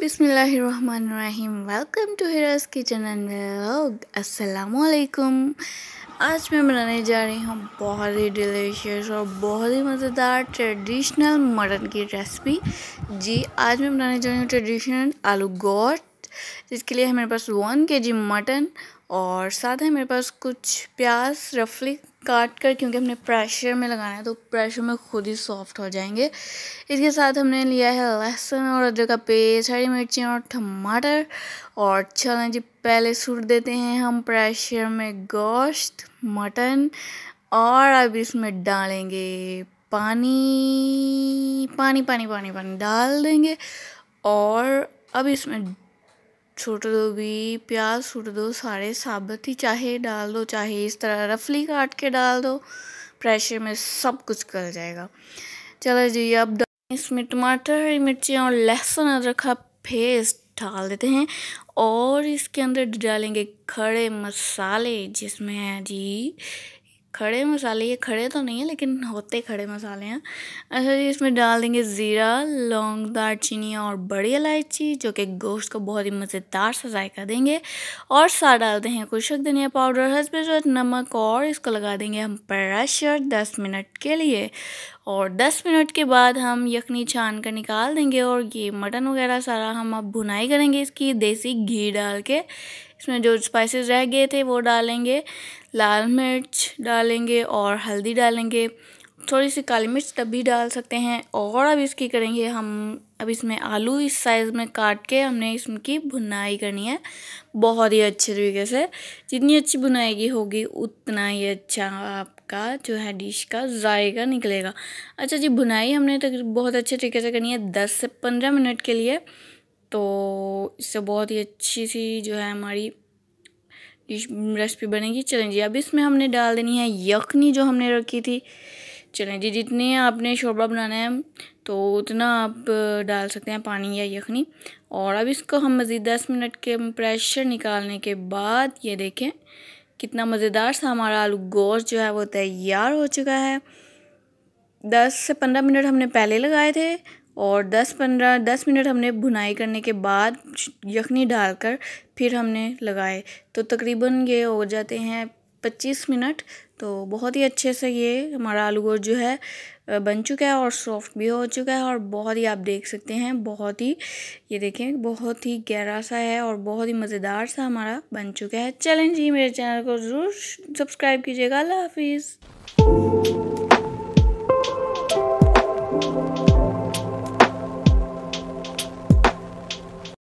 बिसमीम welcome to Hira's kitchen and vlog असलकुम आज मैं बनाने जा रही हूँ बहुत ही डिलीशियस और बहुत ही मज़ेदार ट्रेडिशनल मटन की रेसिपी जी आज मैं बनाने जा रही हूँ ट्रेडिशनल आलू गोट जिसके लिए है मेरे पास वन के जी मटन और साथ है मेरे पास कुछ प्याज रफली काट कर क्योंकि हमने प्रेशर में लगाना है तो प्रेशर में खुद ही सॉफ्ट हो जाएंगे इसके साथ हमने लिया है लहसुन और अदरक का पेस्ट हरी मिर्ची और टमाटर और चलें जी पहले सूट देते हैं हम प्रेशर में गोश्त मटन और अब इसमें डालेंगे पानी पानी पानी पानी पानी डाल देंगे और अब इसमें छूट दो भी प्याज छूट दो सारे साबित ही चाहे डाल दो चाहे इस तरह रफली काट के डाल दो प्रेशर में सब कुछ कर जाएगा चलो जी अब इसमें टमाटर हरी मिर्चियाँ और लहसुन अदरक का पेस्ट डाल देते हैं और इसके अंदर डालेंगे खड़े मसाले जिसमें है जी खड़े मसाले ये खड़े तो नहीं है लेकिन होते खड़े मसाले हैं अच्छा जी इसमें डाल देंगे ज़ीरा लौंग दालचीनी और बड़ी इलायची जो कि गोश्त को बहुत ही मज़ेदार सा जायका देंगे और सा डालते हैं कुशक धनिया पाउडर हसबे जो नमक और इसको लगा देंगे हम प्रेशर दस मिनट के लिए और 10 मिनट के बाद हम यखनी छान कर निकाल देंगे और ये मटन वगैरह सारा हम अब भुनाई करेंगे इसकी देसी घी डाल के इसमें जो स्पाइसेस रह गए थे वो डालेंगे लाल मिर्च डालेंगे और हल्दी डालेंगे थोड़ी सी काली मिर्च तब भी डाल सकते हैं और अब इसकी करेंगे हम अब इसमें आलू इस साइज़ में काट के हमने इसकी भुनाई करनी है बहुत ही अच्छे तरीके से जितनी अच्छी भुनाई होगी उतना ही अच्छा आपका जो है डिश का जायका निकलेगा अच्छा जी भुनाई हमने तक बहुत अच्छे तरीके से करनी है दस से पंद्रह मिनट के लिए तो इससे बहुत ही अच्छी सी जो है हमारी डिश रेसिपी बनेगी चलें जी अब इसमें हमने डाल देनी है यखनी जो हमने रखी थी चलें जी जितने आपने शोरबा बनाना है तो उतना आप डाल सकते हैं पानी या यखनी और अब इसको हम मज़ीद दस मिनट के प्रेशर निकालने के बाद ये देखें कितना मज़ेदार सा हमारा आलू गोश्त जो है वो तैयार हो चुका है दस से पंद्रह मिनट हमने पहले लगाए थे और 10-15 10 मिनट हमने भुनाई करने के बाद यखनी डालकर फिर हमने लगाए तो तकरीबन ये हो जाते हैं 25 मिनट तो बहुत ही अच्छे से ये हमारा आलू गोश्त जो है बन चुका है और सॉफ्ट भी हो चुका है और बहुत ही आप देख सकते हैं बहुत ही ये देखें बहुत ही गहरा सा है और बहुत ही मज़ेदार सा हमारा बन चुका है चलें जी मेरे चैनल को ज़रूर सब्सक्राइब कीजिएगा अल्लाह हाफिज़